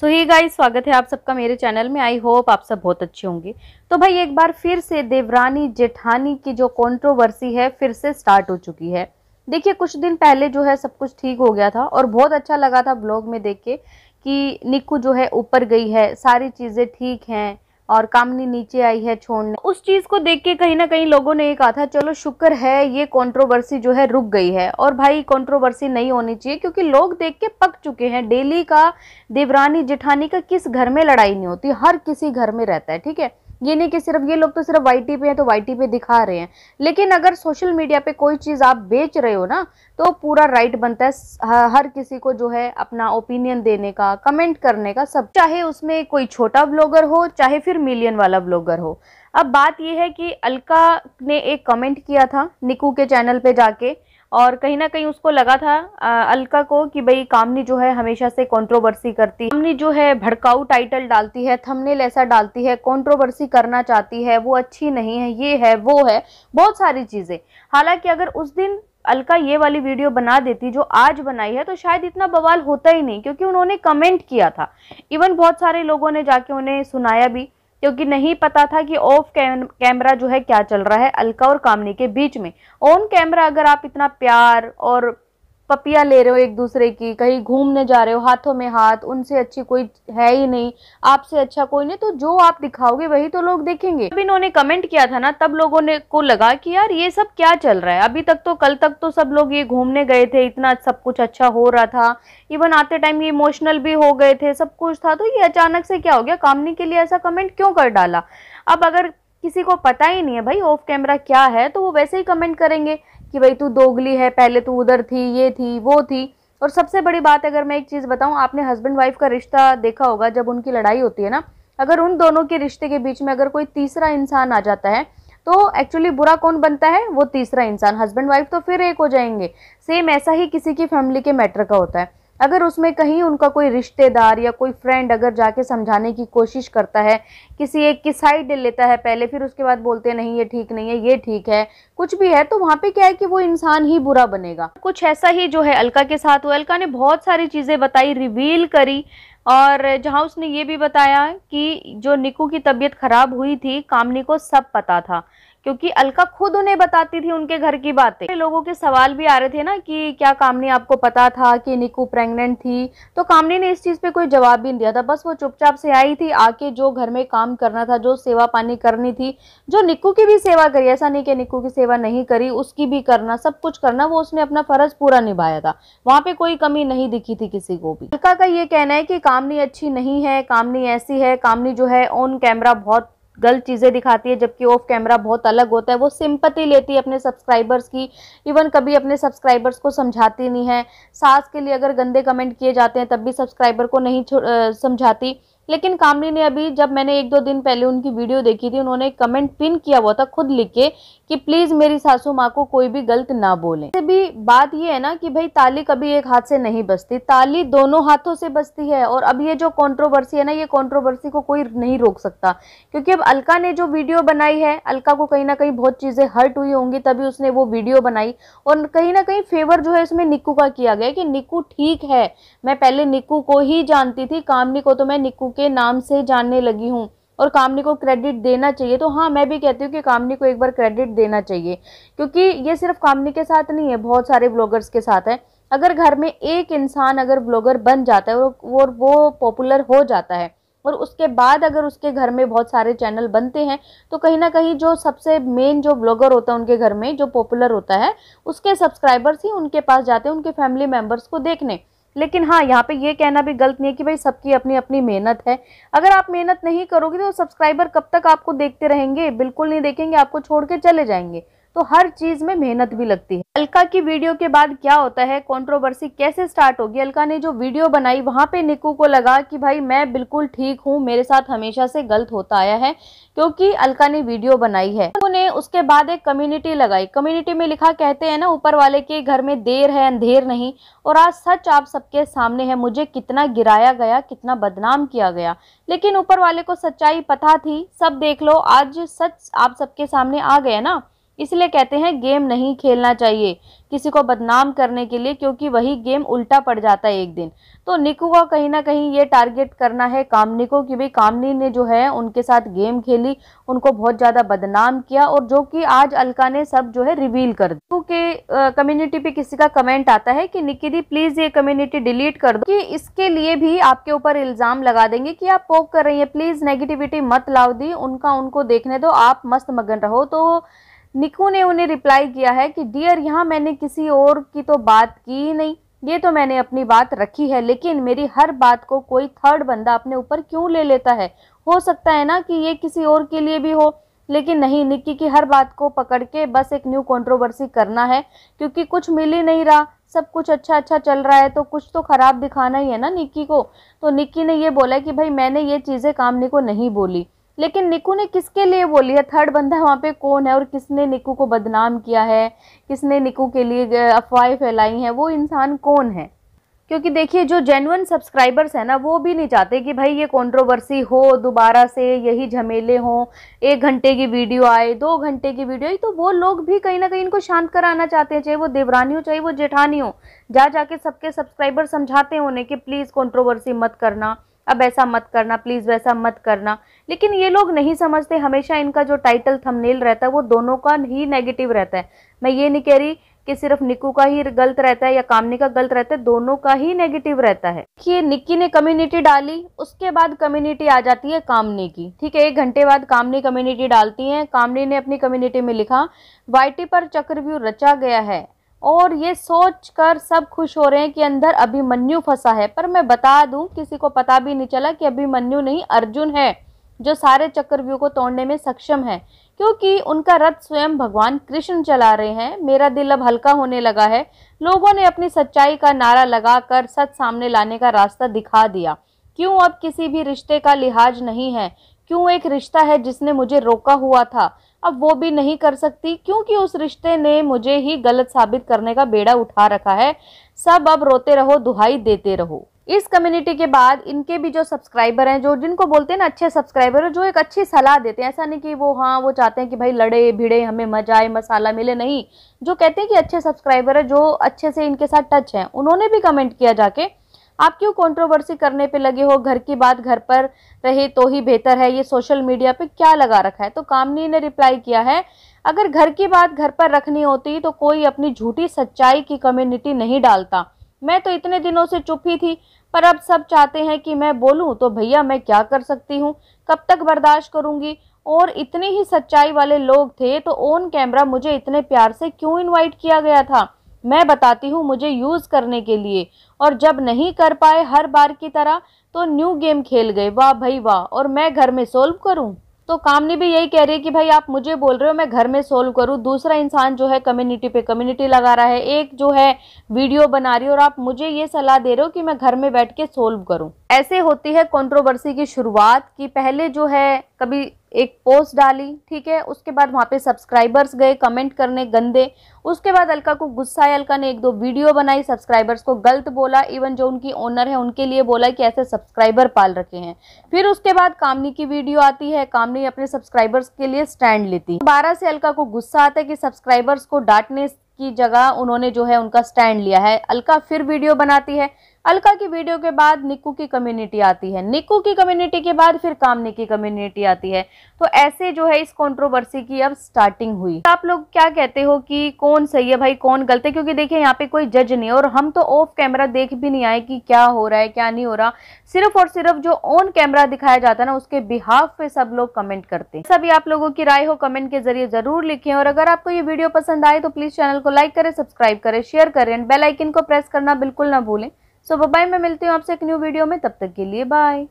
सो ही guys स्वागत है आप सबका मेरे चैनल में आई होप आप सब बहुत अच्छे होंगे तो भाई एक बार फिर से देवरानी जेठानी की जो कंट्रोवर्सी है फिर से स्टार्ट हो चुकी है देखिए कुछ दिन पहले जो है सब कुछ ठीक हो गया था और बहुत अच्छा लगा था ब्लॉग में देख के कि निक्कू जो है ऊपर गई है सारी चीज़ें ठीक हैं और कामनी नीचे आई है छोड़ने उस चीज़ को देख के कहीं ना कहीं लोगों ने ये कहा था चलो शुक्र है ये कंट्रोवर्सी जो है रुक गई है और भाई कंट्रोवर्सी नहीं होनी चाहिए क्योंकि लोग देख के पक चुके हैं डेली का देवरानी जिठानी का किस घर में लड़ाई नहीं होती हर किसी घर में रहता है ठीक है ये नहीं कि सिर्फ ये लोग तो सिर्फ वाई पे हैं तो वाई पे दिखा रहे हैं लेकिन अगर सोशल मीडिया पे कोई चीज़ आप बेच रहे हो ना तो पूरा राइट बनता है हर किसी को जो है अपना ओपिनियन देने का कमेंट करने का सब चाहे उसमें कोई छोटा ब्लॉगर हो चाहे फिर मिलियन वाला ब्लॉगर हो अब बात यह है कि अलका ने एक कमेंट किया था निकू के चैनल पे जाके और कहीं ना कहीं उसको लगा था आ, अलका को कि भाई कामनी जो है हमेशा से कंट्रोवर्सी करती कामनी जो है भड़काऊ टाइटल डालती है थंबनेल ऐसा डालती है कंट्रोवर्सी करना चाहती है वो अच्छी नहीं है ये है वो है बहुत सारी चीज़ें हालांकि अगर उस दिन अलका ये वाली वीडियो बना देती जो आज बनाई है तो शायद इतना बवाल होता ही नहीं क्योंकि उन्होंने कमेंट किया था इवन बहुत सारे लोगों ने जाके उन्हें सुनाया भी क्योंकि नहीं पता था कि ऑफ कैमरा जो है क्या चल रहा है अलका और कामनी के बीच में ऑन कैमरा अगर आप इतना प्यार और पपिया ले रहे हो एक दूसरे की कहीं घूमने जा रहे हो हाथों में हाथ उनसे अच्छी कोई है ही नहीं आपसे अच्छा कोई नहीं तो जो आप दिखाओगे वही तो लोग देखेंगे जब इन्होंने कमेंट किया था ना तब लोगों ने को लगा कि यार ये सब क्या चल रहा है अभी तक तो कल तक तो सब लोग ये घूमने गए थे इतना सब कुछ अच्छा हो रहा था इवन आते टाइम ये इमोशनल भी हो गए थे सब कुछ था तो ये अचानक से क्या हो गया कामनी के लिए ऐसा कमेंट क्यों कर डाला अब अगर किसी को पता ही नहीं है भाई ऑफ कैमरा क्या है तो वो वैसे ही कमेंट करेंगे कि भाई तू दोगली है पहले तू उधर थी ये थी वो थी और सबसे बड़ी बात अगर मैं एक चीज़ बताऊँ आपने हस्बैंड वाइफ का रिश्ता देखा होगा जब उनकी लड़ाई होती है ना अगर उन दोनों के रिश्ते के बीच में अगर कोई तीसरा इंसान आ जाता है तो एक्चुअली बुरा कौन बनता है वो तीसरा इंसान हस्बैंड वाइफ तो फिर एक हो जाएंगे सेम ऐसा ही किसी की फैमिली के मैटर का होता है अगर उसमें कहीं उनका कोई रिश्तेदार या कोई फ्रेंड अगर जाके समझाने की कोशिश करता है किसी एक की साइड ले लेता है पहले फिर उसके बाद बोलते हैं नहीं ये ठीक नहीं है ये ठीक है कुछ भी है तो वहाँ पे क्या है कि वो इंसान ही बुरा बनेगा कुछ ऐसा ही जो है अलका के साथ हुआ अलका ने बहुत सारी चीज़ें बताई रिवील करी और जहाँ उसने ये भी बताया कि जो निकू की तबीयत खराब हुई थी कामनी को सब पता था क्योंकि अलका खुद उन्हें बताती थी उनके घर की बातें लोगों के सवाल भी आ रहे थे ना कि क्या कामनी आपको पता था कि निकू प्रेग्नेंट थी तो कामनी ने इस चीज़ पे कोई जवाब भी नहीं दिया था बस वो चुपचाप से आई थी आके जो घर में काम करना था जो सेवा पानी करनी थी जो निक्कू की भी सेवा करी ऐसा नहीं कि निक्कू की सेवा नहीं करी उसकी भी करना सब कुछ करना वो उसने अपना फ़र्ज पूरा निभाया था वहां पर कोई कमी नहीं दिखी थी किसी को भी अलका का ये कहना है कि कामनी अच्छी नहीं है कामनी ऐसी है कामनी जो है ऑन कैमरा बहुत गलत चीज़ें दिखाती है जबकि ऑफ कैमरा बहुत अलग होता है वो सिंपति लेती है अपने सब्सक्राइबर्स की इवन कभी अपने सब्सक्राइबर्स को समझाती नहीं है सास के लिए अगर गंदे कमेंट किए जाते हैं तब भी सब्सक्राइबर को नहीं समझाती लेकिन कामनी ने अभी जब मैंने एक दो दिन पहले उनकी वीडियो देखी थी उन्होंने कमेंट पिन किया हुआ था खुद लिख के कि प्लीज़ मेरी सासू माँ को कोई भी गलत ना बोले भी बात ये है ना कि भाई ताली कभी एक हाथ से नहीं बचती ताली दोनों हाथों से बचती है और अब ये जो कॉन्ट्रोवर्सी है ना ये कॉन्ट्रोवर्सी को कोई नहीं रोक सकता क्योंकि अब अलका ने जो वीडियो बनाई है अलका को कहीं ना कहीं बहुत चीज़ें हर्ट हुई होंगी तभी उसने वो वीडियो बनाई और कहीं ना कहीं फेवर जो है इसमें निक्कू का किया गया कि निक्कू ठीक है मैं पहले निक्कू को ही जानती थी कामनी को तो मैं निक्कू के नाम से जानने लगी हूँ और कामनी को क्रेडिट देना चाहिए तो हाँ मैं भी कहती हूँ कि कामनी को एक बार क्रेडिट देना चाहिए क्योंकि ये सिर्फ कामनी के साथ नहीं है बहुत सारे ब्लॉगर्स के साथ है अगर घर में एक इंसान अगर ब्लॉगर बन जाता है और वो, वो पॉपुलर हो जाता है और उसके बाद अगर उसके घर में बहुत सारे चैनल बनते हैं तो कहीं ना कहीं जो सबसे मेन जो ब्लॉगर होता है उनके घर में जो पॉपुलर होता है उसके सब्सक्राइबर्स ही उनके पास जाते हैं उनके फैमिली मेम्बर्स को देखने लेकिन हाँ यहाँ पे ये कहना भी गलत नहीं है कि भाई सबकी अपनी अपनी मेहनत है अगर आप मेहनत नहीं करोगे तो सब्सक्राइबर कब तक आपको देखते रहेंगे बिल्कुल नहीं देखेंगे आपको छोड़ के चले जाएंगे तो हर चीज में मेहनत भी लगती है अलका की वीडियो के बाद क्या होता है कंट्रोवर्सी कैसे स्टार्ट होगी अलका ने जो वीडियो बनाई वहां पे निकू को लगा कि भाई मैं बिल्कुल ठीक हूँ मेरे साथ हमेशा से गलत होता आया है क्योंकि अलका ने वीडियो बनाई है उन्होंने उसके बाद एक कम्युनिटी लगाई कम्युनिटी में लिखा कहते हैं ना ऊपर वाले के घर में देर है अंधेर नहीं और आज सच आप सबके सामने है मुझे कितना गिराया गया कितना बदनाम किया गया लेकिन ऊपर वाले को सच्चाई पता थी सब देख लो आज सच आप सबके सामने आ गया ना इसलिए कहते हैं गेम नहीं खेलना चाहिए किसी को बदनाम करने के लिए क्योंकि वही गेम उल्टा पड़ जाता है एक दिन तो निकू का कहीं ना कहीं ये टारगेट करना है कामनी को कि भाई कामनी ने जो है उनके साथ गेम खेली उनको बहुत ज़्यादा बदनाम किया और जो कि आज अलका ने सब जो है रिवील कर दो के कम्युनिटी पे किसी का कमेंट आता है कि निकी दी प्लीज़ ये कम्युनिटी डिलीट कर दो कि इसके लिए भी आपके ऊपर इल्ज़ाम लगा देंगे कि आप पोक कर रही हैं प्लीज़ नेगेटिविटी मत लाओ दी उनका उनको देखने दो आप मस्त मगन रहो तो निकू ने उन्हें रिप्लाई किया है कि डियर यहाँ मैंने किसी और की तो बात की ही नहीं ये तो मैंने अपनी बात रखी है लेकिन मेरी हर बात को कोई थर्ड बंदा अपने ऊपर क्यों ले लेता है हो सकता है ना कि ये किसी और के लिए भी हो लेकिन नहीं निक्की की हर बात को पकड़ के बस एक न्यू कंट्रोवर्सी करना है क्योंकि कुछ मिल ही नहीं रहा सब कुछ अच्छा अच्छा चल रहा है तो कुछ तो ख़राब दिखाना ही है ना निक्की को तो निक्की ने ये बोला कि भाई मैंने ये चीज़ें कामनी को नहीं बोली लेकिन निकू ने किसके लिए बोली है थर्ड बंदा वहाँ पे कौन है और किसने निकू को बदनाम किया है किसने निकू के लिए अफवाहें फैलाई हैं वो इंसान कौन है क्योंकि देखिए जो जेनुअन सब्सक्राइबर्स हैं ना वो भी नहीं चाहते कि भाई ये कंट्रोवर्सी हो दोबारा से यही झमेले हों एक घंटे की वीडियो आए दो घंटे की वीडियो आई तो वो लोग भी कहीं ना कहीं इनको शांत कराना चाहते हैं चाहे वो देवरानी हो चाहे वो जेठानी हो जा जाके सबके सब्सक्राइबर समझाते हैं उन्हें कि प्लीज़ कॉन्ट्रोवर्सी मत करना अब ऐसा मत करना प्लीज़ वैसा मत करना लेकिन ये लोग नहीं समझते हमेशा इनका जो टाइटल थंबनेल रहता है वो दोनों का ही नेगेटिव रहता है मैं ये नहीं कह रही कि सिर्फ निकू का ही गलत रहता है या कामनी का गलत रहता है दोनों का ही नेगेटिव रहता है कि ये निक्की ने कम्युनिटी डाली उसके बाद कम्युनिटी आ जाती है कामनी की ठीक है एक घंटे बाद कामनी कम्युनिटी डालती है कामनी ने अपनी कम्युनिटी में लिखा वाई पर चक्रव्यूह रचा गया है और ये सोच कर सब खुश हो रहे हैं कि अंदर अभिमन्यु फंसा है पर मैं बता दूं किसी को पता भी नहीं चला कि अभिमन्यु नहीं अर्जुन है जो सारे चक्रव्यूह को तोड़ने में सक्षम है क्योंकि उनका रथ स्वयं भगवान कृष्ण चला रहे हैं मेरा दिल अब हल्का होने लगा है लोगों ने अपनी सच्चाई का नारा लगाकर सच सामने लाने का रास्ता दिखा दिया क्यों अब किसी भी रिश्ते का लिहाज नहीं है क्यों एक रिश्ता है जिसने मुझे रोका हुआ था अब वो भी नहीं कर सकती क्योंकि उस रिश्ते ने मुझे ही गलत साबित करने का बेड़ा उठा रखा है सब अब रोते रहो दुहाई देते रहो इस कम्युनिटी के बाद इनके भी जो सब्सक्राइबर हैं जो जिनको बोलते हैं ना अच्छे सब्सक्राइबर जो एक अच्छी सलाह देते हैं ऐसा नहीं कि वो हाँ वो चाहते हैं कि भाई लड़े भिड़े हमें मजा आए मसाला मिले नहीं जो कहते हैं कि अच्छे सब्सक्राइबर है जो अच्छे से इनके साथ टच हैं उन्होंने भी कमेंट किया जाके आप क्यों कंट्रोवर्सी करने पे लगे हो घर की बात घर पर रहे तो ही बेहतर है ये सोशल मीडिया पे क्या लगा रखा है तो कामनी ने रिप्लाई किया है अगर घर की बात घर पर रखनी होती तो कोई अपनी झूठी सच्चाई की कम्युनिटी नहीं डालता मैं तो इतने दिनों से चुप ही थी पर अब सब चाहते हैं कि मैं बोलूँ तो भैया मैं क्या कर सकती हूँ कब तक बर्दाश्त करूँगी और इतने ही सच्चाई वाले लोग थे तो ऑन कैमरा मुझे इतने प्यार से क्यों इन्वाइट किया गया था मैं बताती हूँ मुझे यूज़ करने के लिए और जब नहीं कर पाए हर बार की तरह तो न्यू गेम खेल गए वाह भाई वाह और मैं घर में सोल्व करूँ तो कामनी भी यही कह रही है कि भाई आप मुझे बोल रहे हो मैं घर में सोल्व करूँ दूसरा इंसान जो है कम्युनिटी पे कम्युनिटी लगा रहा है एक जो है वीडियो बना रही है और आप मुझे ये सलाह दे रहे हो कि मैं घर में बैठ के सोल्व करूँ ऐसे होती है कंट्रोवर्सी की शुरुआत कि पहले जो है कभी एक पोस्ट डाली ठीक है उसके बाद वहाँ पे सब्सक्राइबर्स गए कमेंट करने गंदे उसके बाद अलका को गुस्सा है अलका ने एक दो वीडियो बनाई सब्सक्राइबर्स को गलत बोला इवन जो उनकी ओनर है उनके लिए बोला कि ऐसे सब्सक्राइबर पाल रखे हैं फिर उसके बाद कामनी की वीडियो आती है कामनी अपने सब्सक्राइबर्स के लिए स्टैंड लेती बारह से अलका को गुस्सा आता है कि सब्सक्राइबर्स को डांटने की जगह उन्होंने जो है उनका स्टैंड लिया है अलका फिर वीडियो बनाती है अलका की वीडियो के बाद निकू की कम्युनिटी आती है निकू की कम्युनिटी के बाद फिर कामनी की कम्युनिटी आती है तो ऐसे जो है इस कंट्रोवर्सी की अब स्टार्टिंग हुई तो आप लोग क्या कहते हो कि कौन सही है भाई कौन गलत है क्योंकि देखिए यहाँ पे कोई जज नहीं है और हम तो ऑफ कैमरा देख भी नहीं आए कि क्या हो रहा है क्या नहीं हो रहा सिर्फ और सिर्फ जो ऑन कैमरा दिखाया जाता है ना उसके बिहाफ पे सब लोग कमेंट करते हैं सभी आप लोगों की राय हो कमेंट के जरिए जरूर लिखे और अगर आपको ये वीडियो पसंद आए तो प्लीज चैनल को लाइक करें सब्सक्राइब करें शेयर करें एंड को प्रेस करना बिल्कुल ना भूलें सो बाय मैं मिलती हूँ आपसे एक न्यू वीडियो में तब तक के लिए बाय